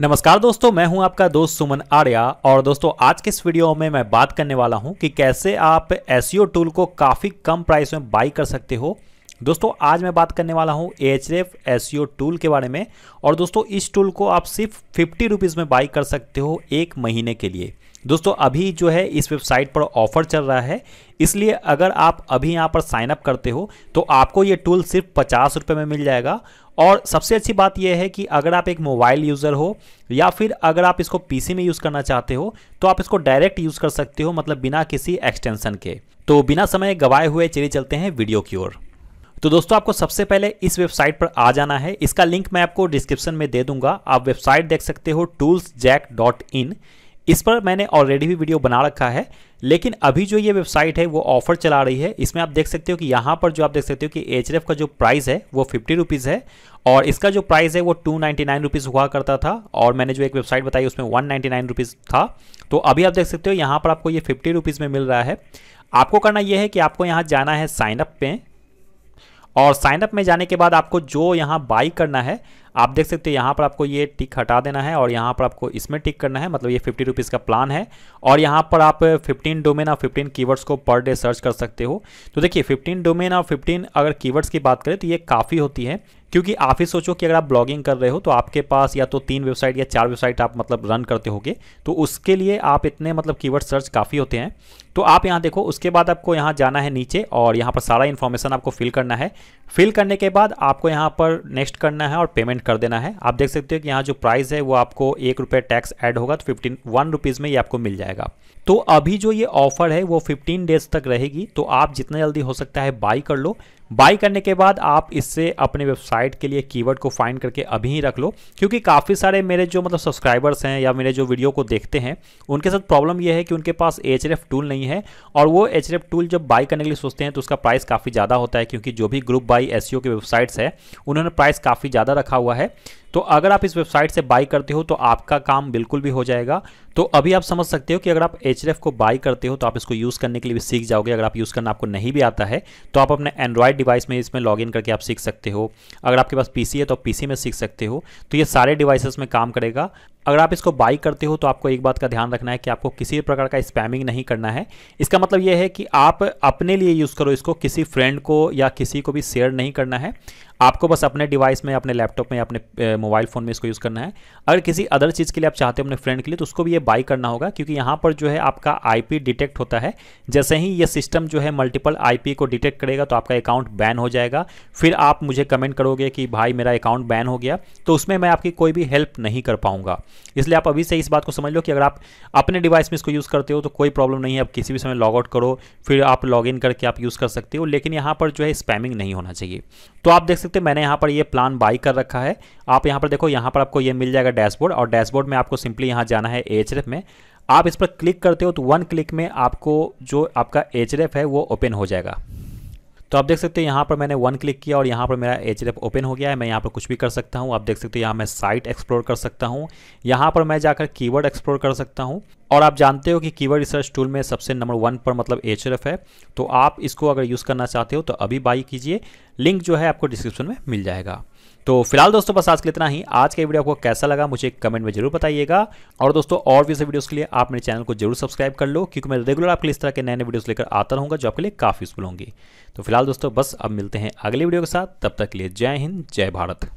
नमस्कार दोस्तों मैं हूं आपका दोस्त सुमन आर्या और दोस्तों आज के इस वीडियो में मैं बात करने वाला हूं कि कैसे आप एस टूल e को काफ़ी कम प्राइस में बाई कर सकते हो दोस्तों आज मैं बात करने वाला हूं एच एफ टूल के बारे में और दोस्तों इस टूल को आप सिर्फ फिफ्टी रुपीज़ में बाई कर सकते हो एक महीने के लिए दोस्तों अभी जो है इस वेबसाइट पर ऑफर चल रहा है इसलिए अगर आप अभी यहाँ पर साइन अप करते हो तो आपको ये टूल सिर्फ पचास रुपये में मिल जाएगा और सबसे अच्छी बात यह है कि अगर आप एक मोबाइल यूज़र हो या फिर अगर आप इसको पीसी में यूज़ करना चाहते हो तो आप इसको डायरेक्ट यूज़ कर सकते हो मतलब बिना किसी एक्सटेंशन के तो बिना समय गवाए हुए चले चलते हैं वीडियो की ओर तो दोस्तों आपको सबसे पहले इस वेबसाइट पर आ जाना है इसका लिंक मैं आपको डिस्क्रिप्शन में दे दूंगा आप वेबसाइट देख सकते हो टूल्स जैक डॉट इन इस पर मैंने ऑलरेडी भी वीडियो बना रखा है लेकिन अभी जो ये वेबसाइट है वो ऑफर चला रही है इसमें आप देख सकते हो कि यहाँ पर जो आप देख सकते हो कि एच का जो प्राइस है वो फिफ्टी रुपीज़ है और इसका जो प्राइस है वो टू नाइन्टी नाइन रुपीज़ हुआ करता था और मैंने जो एक वेबसाइट बताई उसमें वन नाइन्टी नाइन रुपीज़ था तो अभी आप देख सकते हो यहाँ पर आपको ये फिफ्टी रुपीज़ में मिल रहा है आपको करना यह है कि आपको यहाँ जाना है साइनअप पे और साइनअप में जाने के बाद आपको जो यहाँ बाई करना है आप देख सकते हो यहाँ पर आपको ये टिक हटा देना है और यहाँ पर आपको इसमें टिक करना है मतलब ये फिफ्टी रुपीज़ का प्लान है और यहाँ पर आप फिफ्टीन डोमेन और फिफ्टीन कीवर्ड्स को पर डे सर्च कर सकते हो तो देखिए फिफ्टीन डोमेन और फिफ्टीन अगर कीवर्ड्स की बात करें तो ये काफ़ी होती है क्योंकि आप ही सोचो कि अगर आप ब्लॉगिंग कर रहे हो तो आपके पास या तो तीन वेबसाइट या चार वेबसाइट आप मतलब रन करते होगे तो उसके लिए आप इतने मतलब कीवर्ड सर्च काफ़ी होते हैं तो आप यहाँ देखो उसके बाद आपको यहाँ जाना है नीचे और यहाँ पर सारा इन्फॉर्मेशन आपको फिल करना है फिल करने के बाद आपको यहाँ पर नेक्स्ट करना है और पेमेंट कर देना है आप देख सकते हो कि यहाँ जो प्राइस है वो आपको एक रुपये टैक्स ऐड होगा तो फिफ्टीन वन रुपीज़ में ये आपको मिल जाएगा तो अभी जो ये ऑफर है वो फिफ्टीन डेज तक रहेगी तो आप जितना जल्दी हो सकता है बाई कर लो बाई करने के बाद आप इससे अपने वेबसाइट के लिए कीवर्ड को फाइंड करके अभी ही रख लो क्योंकि काफ़ी सारे मेरे जो मतलब सब्सक्राइबर्स हैं या मेरे जो वीडियो को देखते हैं उनके साथ प्रॉब्लम यह है कि उनके पास एच टूल नहीं नहीं है और वो एच टूल जब बाई करने के लिए सोचते हैं तो उसका प्राइस काफ़ी ज़्यादा होता है क्योंकि जो भी ग्रुप बाई एस की वेबसाइट्स है उन्होंने प्राइस काफ़ी ज़्यादा रखा हुआ है तो अगर आप इस वेबसाइट से बाई करते हो तो आपका काम बिल्कुल भी हो जाएगा तो अभी आप समझ सकते हो कि अगर आप एच को बाई करते हो तो आप इसको यूज़ करने के लिए भी सीख जाओगे अगर आप यूज़ करना आपको नहीं भी आता है तो आप अपने एंड्रॉयड डिवाइस में इसमें लॉग करके आप सीख सकते हो अगर आपके पास पी है तो आप पीसी में सीख सकते हो तो ये सारे डिवाइसेस में काम करेगा अगर आप इसको बाई करते हो तो आपको एक बात का ध्यान रखना है कि आपको किसी प्रकार का स्पैमिंग नहीं करना है इसका मतलब यह है कि आप अपने लिए यूज़ करो इसको किसी फ्रेंड को या किसी को भी शेयर नहीं करना है आपको बस अपने डिवाइस में अपने लैपटॉप में अपने मोबाइल फ़ोन में इसको यूज़ करना है अगर किसी अदर चीज़ के लिए आप चाहते हो अपने फ्रेंड के लिए तो उसको भी ये बाई करना होगा क्योंकि यहाँ पर जो है आपका आईपी डिटेक्ट होता है जैसे ही ये सिस्टम जो है मल्टीपल आईपी को डिटेक्ट करेगा तो आपका अकाउंट बैन हो जाएगा फिर आप मुझे कमेंट करोगे कि भाई मेरा अकाउंट बैन हो गया तो उसमें मैं आपकी कोई भी हेल्प नहीं कर पाऊंगा इसलिए आप अभी से इस बात को समझ लो कि अगर आप अपने डिवाइस में इसको यूज़ करते हो तो कोई प्रॉब्लम नहीं है आप किसी भी समय लॉग आउट करो फिर आप लॉग इन करके आप यूज़ कर सकते हो लेकिन यहाँ पर जो है स्पैमिंग नहीं होना चाहिए तो आप देख सकते सकते मैंने यहाँ पर ये प्लान बाई कर रखा है आप यहाँ पर देखो यहाँ पर आपको ये मिल जाएगा डैशबोर्ड और डैशबोर्ड में आपको सिंपली यहाँ जाना है एच में आप इस पर क्लिक करते हो तो वन क्लिक में आपको जो आपका एच है वो ओपन हो जाएगा तो आप देख सकते हैं यहाँ पर मैंने वन क्लिक किया और यहाँ पर मेरा एच ओपन हो गया है मैं यहाँ पर कुछ भी कर सकता हूँ आप देख सकते हैं यहाँ मैं साइट एक्सप्लोर कर सकता हूँ यहाँ पर मैं जाकर कीवर्ड एक्सप्लोर कर सकता हूँ और आप जानते हो कि कीवर्ड रिसर्च टूल में सबसे नंबर वन पर मतलब एच है तो आप इसको अगर यूज़ करना चाहते हो तो अभी बाई कीजिए लिंक जो है आपको डिस्क्रिप्शन में मिल जाएगा तो फिलहाल दोस्तों बस आज के लिए इतना ही आज का वीडियो आपको कैसा लगा मुझे कमेंट में जरूर बताइएगा और दोस्तों और भी वीडियोस के लिए आप मेरे चैनल को जरूर सब्सक्राइब कर लो क्योंकि मैं रेगुलर आपके लिए इस तरह के नए नए वीडियोस लेकर आता रहूँगा जो आपके लिए काफ़ी यूजफुल होंगी तो फिलहाल दोस्तों बस अब मिलते हैं अगले वीडियो के साथ तब तक के लिए जय हिंद जय भारत